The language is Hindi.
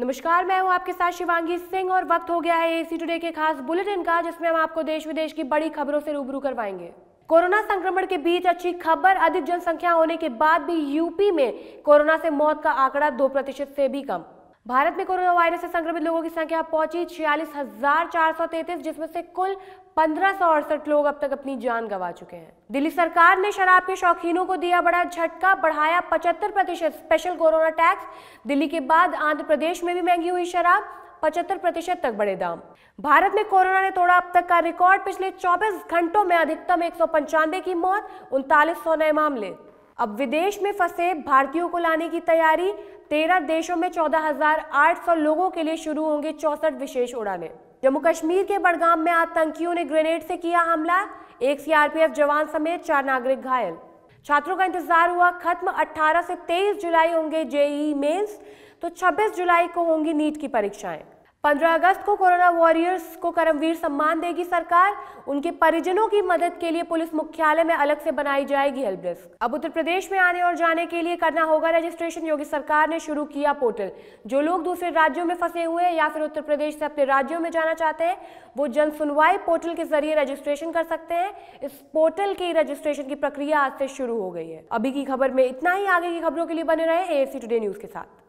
नमस्कार मैं हूं आपके साथ शिवांगी सिंह और वक्त हो गया है एसी टुडे के खास बुलेटिन का जिसमें हम आपको देश विदेश की बड़ी खबरों से रूबरू करवाएंगे कोरोना संक्रमण के बीच अच्छी खबर अधिक जनसंख्या होने के बाद भी यूपी में कोरोना से मौत का आंकड़ा दो प्रतिशत से भी कम भारत में कोरोना वायरस से संक्रमित लोगों की संख्या पहुंची छियालीस हजार चार सौ तैतीस जिसमें से कुल पंद्रह सौ अड़सठ लोग अब तक अपनी जान गंवा चुके हैं दिल्ली सरकार ने शराब के शौकीनों को दिया बड़ा झटका बढ़ाया पचहत्तर प्रतिशत स्पेशल कोरोना टैक्स दिल्ली के बाद आंध्र प्रदेश में भी महंगी हुई शराब पचहत्तर प्रतिशत तक बढ़े दाम भारत में कोरोना ने तोड़ा अब तक का रिकॉर्ड पिछले 24 घंटों में अधिकतम एक की मौत उनतालीस नए मामले अब विदेश में फंसे भारतीयों को लाने की तैयारी तेरह देशों में चौदह हजार आठ सौ लोगों के लिए शुरू होंगे चौसठ विशेष उड़ानें जम्मू कश्मीर के बड़गाम में आतंकियों ने ग्रेनेड से किया हमला एक सीआरपीएफ जवान समेत चार नागरिक घायल छात्रों का इंतजार हुआ खत्म 18 से 23 जुलाई होंगे जेई मेंस तो 26 जुलाई को होंगी नीट की परीक्षाएं 15 अगस्त को कोरोना वॉरियर्स को करमवीर सम्मान देगी सरकार उनके परिजनों की मदद के लिए पुलिस मुख्यालय में अलग से बनाई जाएगी हेल्प डेस्क अब उत्तर प्रदेश में आने और जाने के लिए करना होगा रजिस्ट्रेशन योगी सरकार ने शुरू किया पोर्टल जो लोग दूसरे राज्यों में फंसे हुए हैं या फिर उत्तर प्रदेश से अपने राज्यों में जाना चाहते हैं वो जन सुनवाई पोर्टल के जरिए रजिस्ट्रेशन कर सकते हैं इस पोर्टल की रजिस्ट्रेशन की प्रक्रिया आज से शुरू हो गई है अभी की खबर में इतना ही आगे की खबरों के लिए बने रहे ए टुडे न्यूज के साथ